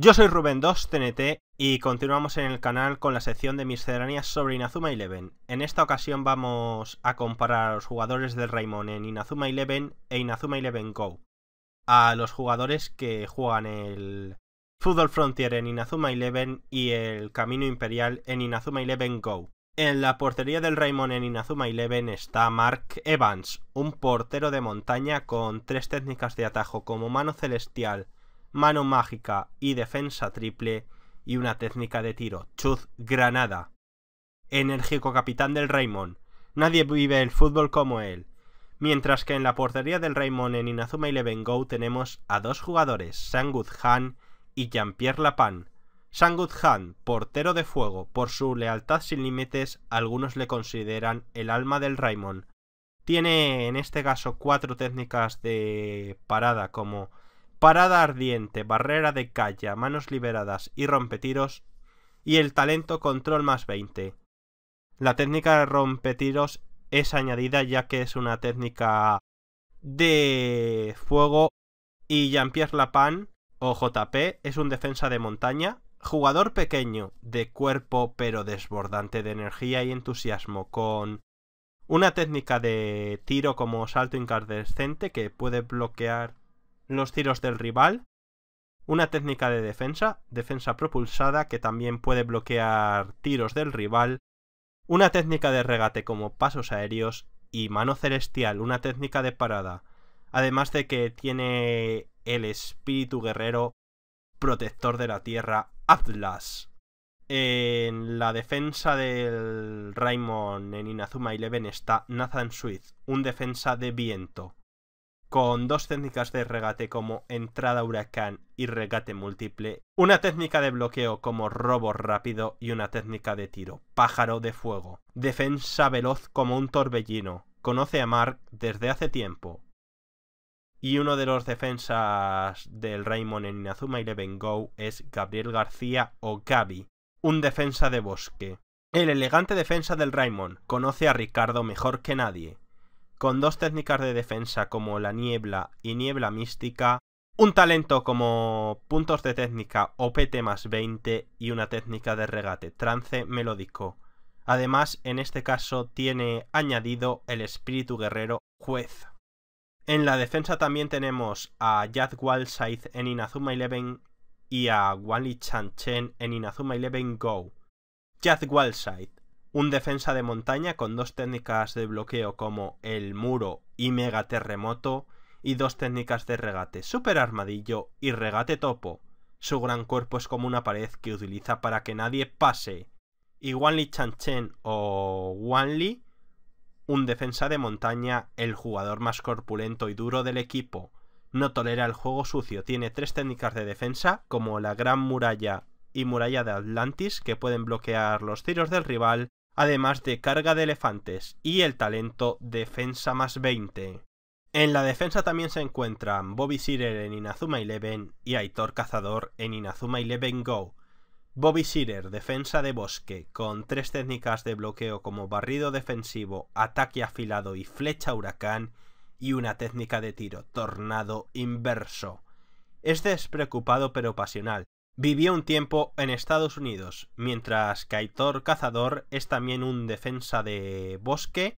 Yo soy Rubén 2TNT y continuamos en el canal con la sección de misceláneas sobre Inazuma Eleven. En esta ocasión vamos a comparar a los jugadores del Raimon en Inazuma Eleven e Inazuma Eleven Go, a los jugadores que juegan el Football Frontier en Inazuma Eleven y el Camino Imperial en Inazuma Eleven Go. En la portería del Raimon en Inazuma Eleven está Mark Evans, un portero de montaña con tres técnicas de atajo como mano celestial, mano mágica y defensa triple y una técnica de tiro, Chuz Granada. Enérgico capitán del Raymond, nadie vive el fútbol como él. Mientras que en la portería del Raymond en Inazuma y Go tenemos a dos jugadores, Sangut Han y Jean-Pierre Lapin. Sangut Han, portero de fuego, por su lealtad sin límites, algunos le consideran el alma del Raymond. Tiene en este caso cuatro técnicas de parada como parada ardiente, barrera de calla, manos liberadas y rompetiros, y el talento control más 20. La técnica de rompetiros es añadida ya que es una técnica de fuego y Jean-Pierre Lapin o JP es un defensa de montaña, jugador pequeño, de cuerpo pero desbordante de energía y entusiasmo con una técnica de tiro como salto incandescente que puede bloquear los tiros del rival, una técnica de defensa, defensa propulsada que también puede bloquear tiros del rival, una técnica de regate como pasos aéreos y mano celestial, una técnica de parada, además de que tiene el espíritu guerrero protector de la tierra Atlas. En la defensa del Raimon en Inazuma Eleven está Nathan Swift, un defensa de viento con dos técnicas de regate como entrada huracán y regate múltiple, una técnica de bloqueo como robo rápido y una técnica de tiro, pájaro de fuego, defensa veloz como un torbellino, conoce a Mark desde hace tiempo. Y uno de los defensas del Raymond en Inazuma Eleven Go es Gabriel García o Gabi, un defensa de bosque. El elegante defensa del Raymond conoce a Ricardo mejor que nadie, con dos técnicas de defensa como la niebla y niebla mística, un talento como puntos de técnica OPT más 20 y una técnica de regate trance melódico. Además, en este caso tiene añadido el espíritu guerrero juez. En la defensa también tenemos a Yad Walside en Inazuma Eleven y a Wanli Chan Chen en Inazuma Eleven Go. Yad un defensa de montaña con dos técnicas de bloqueo como el muro y mega terremoto y dos técnicas de regate super armadillo y regate topo. Su gran cuerpo es como una pared que utiliza para que nadie pase. Y Wanli Chanchen o Wanli, un defensa de montaña, el jugador más corpulento y duro del equipo. No tolera el juego sucio, tiene tres técnicas de defensa como la Gran Muralla y Muralla de Atlantis que pueden bloquear los tiros del rival además de carga de elefantes y el talento defensa más 20. En la defensa también se encuentran Bobby Searer en Inazuma Eleven y Aitor Cazador en Inazuma Eleven Go. Bobby Searer, defensa de bosque, con tres técnicas de bloqueo como barrido defensivo, ataque afilado y flecha huracán, y una técnica de tiro, tornado inverso. Es despreocupado pero pasional, Vivió un tiempo en Estados Unidos, mientras que Aitor Cazador es también un defensa de bosque.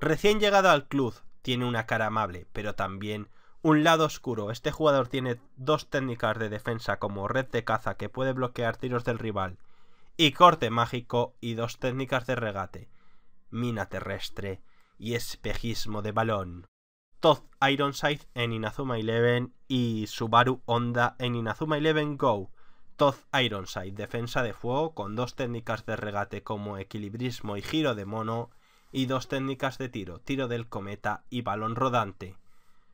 Recién llegado al club, tiene una cara amable, pero también un lado oscuro. Este jugador tiene dos técnicas de defensa como red de caza que puede bloquear tiros del rival y corte mágico y dos técnicas de regate, mina terrestre y espejismo de balón. Todd Ironside en Inazuma Eleven y Subaru Honda en Inazuma Eleven Go Toz Ironside, defensa de fuego, con dos técnicas de regate como equilibrismo y giro de mono, y dos técnicas de tiro, tiro del cometa y balón rodante.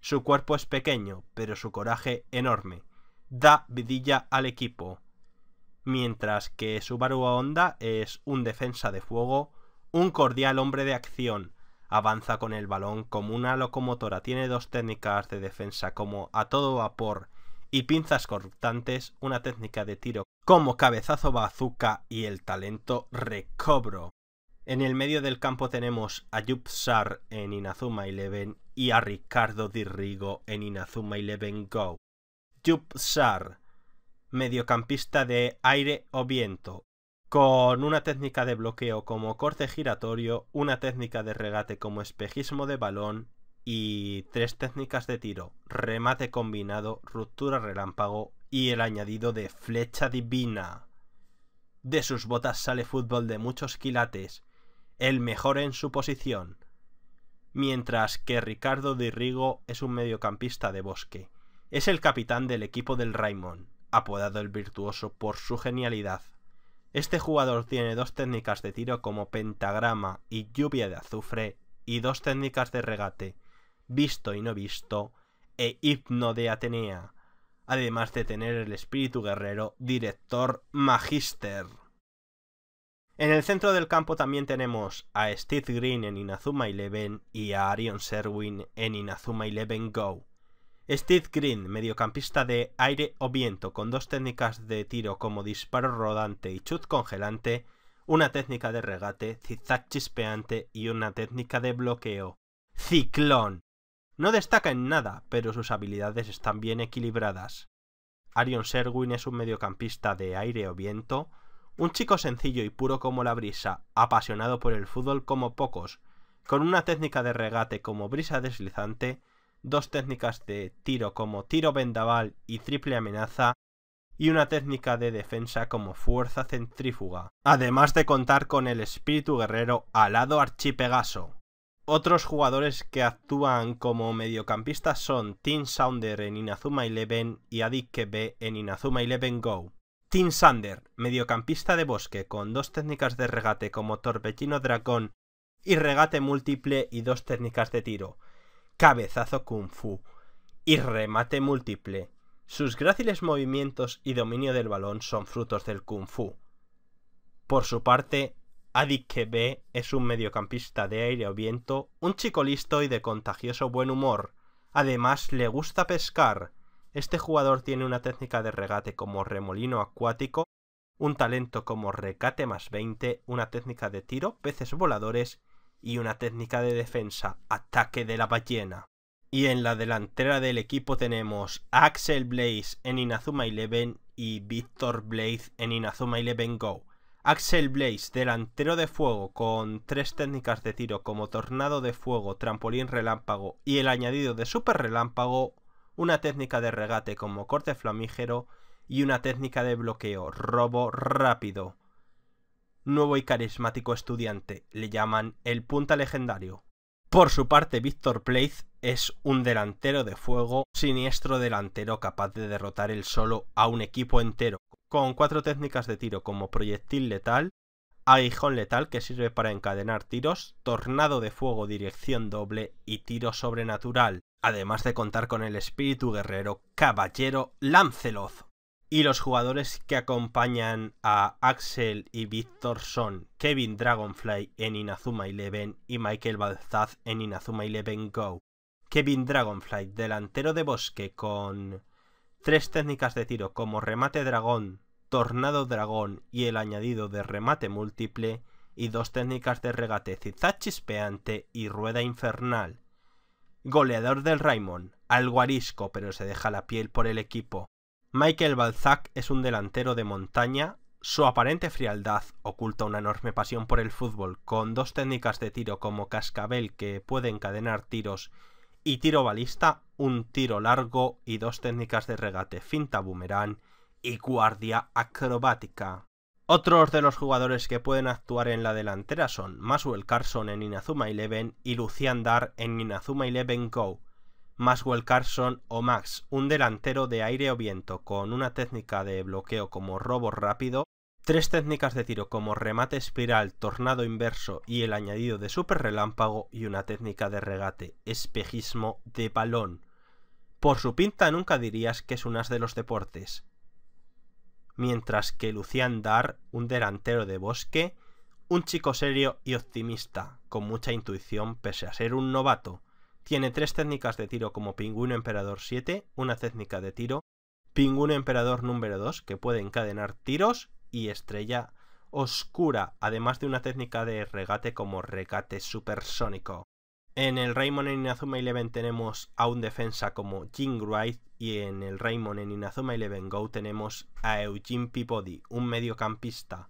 Su cuerpo es pequeño, pero su coraje enorme. Da vidilla al equipo. Mientras que Subaru Honda es un defensa de fuego, un cordial hombre de acción. Avanza con el balón como una locomotora. Tiene dos técnicas de defensa como a todo vapor y pinzas cortantes, una técnica de tiro como cabezazo bazooka y el talento recobro. En el medio del campo tenemos a Yup Sar en Inazuma Eleven y a Ricardo Dirigo en Inazuma Eleven Go. Yup Sar, mediocampista de aire o viento, con una técnica de bloqueo como corte giratorio, una técnica de regate como espejismo de balón y tres técnicas de tiro, remate combinado, ruptura relámpago y el añadido de flecha divina. De sus botas sale fútbol de muchos quilates, el mejor en su posición. Mientras que Ricardo de Rigo es un mediocampista de bosque. Es el capitán del equipo del Raymond, apodado el virtuoso por su genialidad. Este jugador tiene dos técnicas de tiro como pentagrama y lluvia de azufre y dos técnicas de regate, visto y no visto, e Hipno de Atenea, además de tener el espíritu guerrero director magister. En el centro del campo también tenemos a Steve Green en Inazuma Eleven y a Arion Serwin en Inazuma Eleven Go. Steve Green, mediocampista de aire o viento con dos técnicas de tiro como disparo rodante y chut congelante, una técnica de regate, zigzag chispeante y una técnica de bloqueo. ¡Ciclón! No destaca en nada, pero sus habilidades están bien equilibradas. Arion Serwin es un mediocampista de aire o viento, un chico sencillo y puro como la brisa, apasionado por el fútbol como pocos, con una técnica de regate como brisa deslizante, dos técnicas de tiro como tiro vendaval y triple amenaza, y una técnica de defensa como fuerza centrífuga, además de contar con el espíritu guerrero alado archipegaso. Otros jugadores que actúan como mediocampistas son Tim Sander en Inazuma Eleven y B en Inazuma Eleven Go. Tim Sander, mediocampista de bosque con dos técnicas de regate como Torbellino Dragón y regate múltiple y dos técnicas de tiro, cabezazo kung fu y remate múltiple. Sus gráciles movimientos y dominio del balón son frutos del kung fu. Por su parte, B es un mediocampista de aire o viento, un chico listo y de contagioso buen humor. Además, le gusta pescar. Este jugador tiene una técnica de regate como remolino acuático, un talento como recate más 20, una técnica de tiro, peces voladores y una técnica de defensa, ataque de la ballena. Y en la delantera del equipo tenemos Axel Blaze en Inazuma Eleven y Victor Blaze en Inazuma Eleven Go. Axel Blaze, delantero de fuego, con tres técnicas de tiro como tornado de fuego, trampolín relámpago y el añadido de super relámpago, una técnica de regate como corte flamígero y una técnica de bloqueo, robo rápido. Nuevo y carismático estudiante, le llaman el punta legendario. Por su parte, Víctor Blaze es un delantero de fuego, siniestro delantero capaz de derrotar el solo a un equipo entero con cuatro técnicas de tiro como proyectil letal, aguijón letal que sirve para encadenar tiros, tornado de fuego dirección doble y tiro sobrenatural, además de contar con el espíritu guerrero caballero Lancelot. Y los jugadores que acompañan a Axel y Victor son Kevin Dragonfly en Inazuma Eleven y Michael Balzaz en Inazuma Eleven Go. Kevin Dragonfly, delantero de bosque con Tres técnicas de tiro como remate dragón, tornado dragón y el añadido de remate múltiple, y dos técnicas de regate zigzag chispeante y rueda infernal. Goleador del Raymond, algo arisco pero se deja la piel por el equipo. Michael Balzac es un delantero de montaña, su aparente frialdad oculta una enorme pasión por el fútbol, con dos técnicas de tiro como cascabel que puede encadenar tiros y tiro balista, un tiro largo y dos técnicas de regate finta boomerang y guardia acrobática. Otros de los jugadores que pueden actuar en la delantera son Maswell Carson en Inazuma Eleven y Lucian Dar en Inazuma Eleven Go. Maswell Carson o Max, un delantero de aire o viento con una técnica de bloqueo como robo rápido, Tres técnicas de tiro como remate espiral, tornado inverso y el añadido de super relámpago y una técnica de regate, espejismo de balón. Por su pinta nunca dirías que es un de los deportes. Mientras que Lucian Dar, un delantero de bosque, un chico serio y optimista, con mucha intuición pese a ser un novato, tiene tres técnicas de tiro como Pingüino Emperador 7, una técnica de tiro, Pingüino Emperador número 2 que puede encadenar tiros y estrella oscura, además de una técnica de regate como regate supersónico. En el Raymond en Inazuma Eleven tenemos a un defensa como Jim Wright y en el Raymond en Inazuma Eleven Go tenemos a Eugene Peabody, un mediocampista.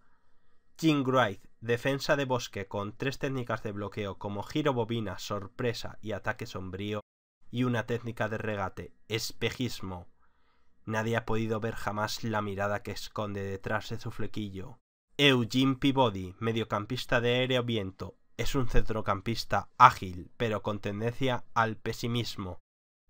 Jim Wright, defensa de bosque con tres técnicas de bloqueo como giro bobina, sorpresa y ataque sombrío y una técnica de regate, espejismo. Nadie ha podido ver jamás la mirada que esconde detrás de su flequillo. Eugene Peabody, mediocampista de aéreo viento, es un centrocampista ágil, pero con tendencia al pesimismo.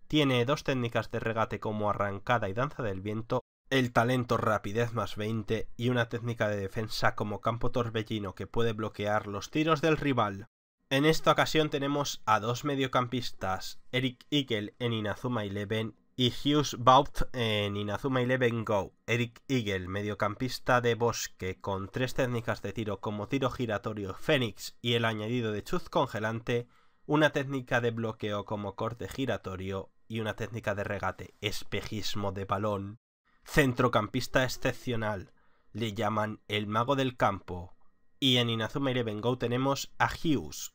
Tiene dos técnicas de regate como arrancada y danza del viento, el talento rapidez más 20 y una técnica de defensa como campo torbellino que puede bloquear los tiros del rival. En esta ocasión tenemos a dos mediocampistas, Eric Eagle en Inazuma y Leven y Hughes baut en Inazuma Eleven Go. Eric Eagle, mediocampista de bosque con tres técnicas de tiro como tiro giratorio Fénix y el añadido de chuz congelante, una técnica de bloqueo como corte giratorio y una técnica de regate espejismo de balón. Centrocampista excepcional, le llaman el mago del campo. Y en Inazuma Eleven Go tenemos a Hughes,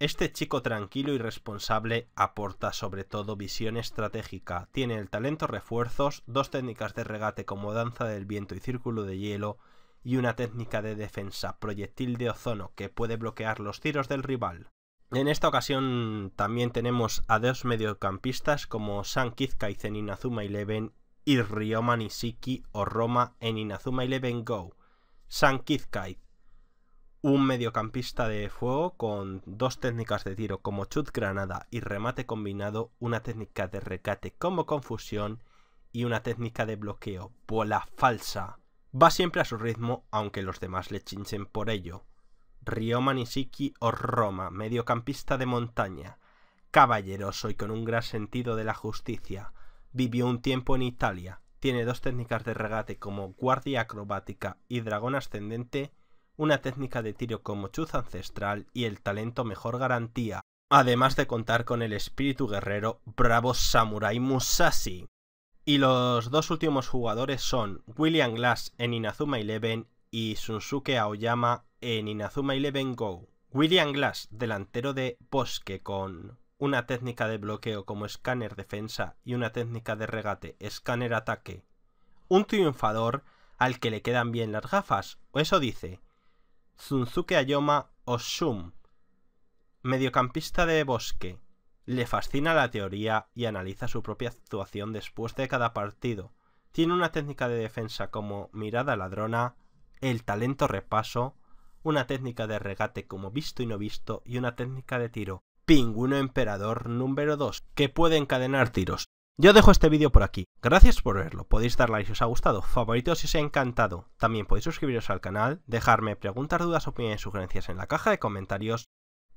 este chico tranquilo y responsable aporta sobre todo visión estratégica, tiene el talento refuerzos, dos técnicas de regate como danza del viento y círculo de hielo, y una técnica de defensa, proyectil de ozono, que puede bloquear los tiros del rival. En esta ocasión también tenemos a dos mediocampistas como San y en Inazuma Eleven y Ryoma Nishiki o Roma en Inazuma Eleven Go. San un mediocampista de fuego con dos técnicas de tiro como chut granada y remate combinado, una técnica de recate como confusión y una técnica de bloqueo, bola falsa. Va siempre a su ritmo, aunque los demás le chinchen por ello. Ryoma Nishiki o Roma, mediocampista de montaña, caballeroso y con un gran sentido de la justicia. Vivió un tiempo en Italia, tiene dos técnicas de regate como guardia acrobática y dragón ascendente una técnica de tiro como chuz ancestral y el talento mejor garantía, además de contar con el espíritu guerrero bravo Samurai Musashi. Y los dos últimos jugadores son William Glass en Inazuma Eleven y Sunsuke Aoyama en Inazuma Eleven Go. William Glass, delantero de Bosque con una técnica de bloqueo como escáner defensa y una técnica de regate escáner ataque. Un triunfador al que le quedan bien las gafas, o eso dice, Sunsuke Ayoma Osum, mediocampista de Bosque, le fascina la teoría y analiza su propia actuación después de cada partido. Tiene una técnica de defensa como mirada ladrona, el talento repaso, una técnica de regate como visto y no visto y una técnica de tiro. Pinguno Emperador número 2, que puede encadenar tiros. Yo dejo este vídeo por aquí. Gracias por verlo. Podéis dar like si os ha gustado, favoritos si os ha encantado. También podéis suscribiros al canal, dejarme preguntas, dudas, opiniones y sugerencias en la caja de comentarios.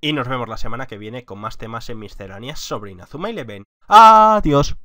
Y nos vemos la semana que viene con más temas en mis sobre Inazuma Eleven. ¡Adiós!